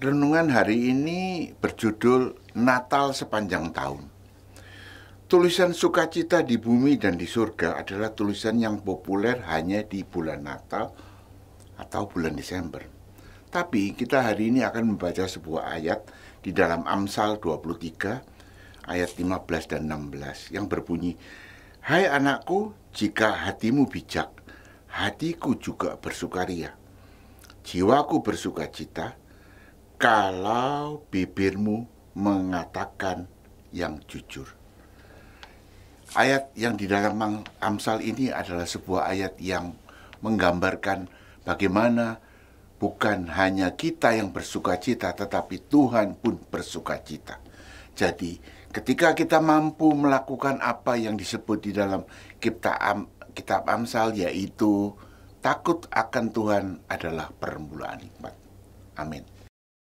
Renungan hari ini berjudul Natal Sepanjang Tahun. Tulisan sukacita di bumi dan di surga adalah tulisan yang populer hanya di bulan Natal atau bulan Desember. Tapi kita hari ini akan membaca sebuah ayat di dalam Amsal 23 ayat 15 dan 16 yang berbunyi, "Hai anakku, jika hatimu bijak, hatiku juga bersukaria. Jiwaku bersukacita, kalau bibirmu mengatakan yang jujur. Ayat yang di dalam Amsal ini adalah sebuah ayat yang menggambarkan bagaimana bukan hanya kita yang bersuka cita, tetapi Tuhan pun bersuka cita. Jadi, ketika kita mampu melakukan apa yang disebut di dalam kitab, kitab Amsal, yaitu takut akan Tuhan adalah permulaan nikmat. Amin.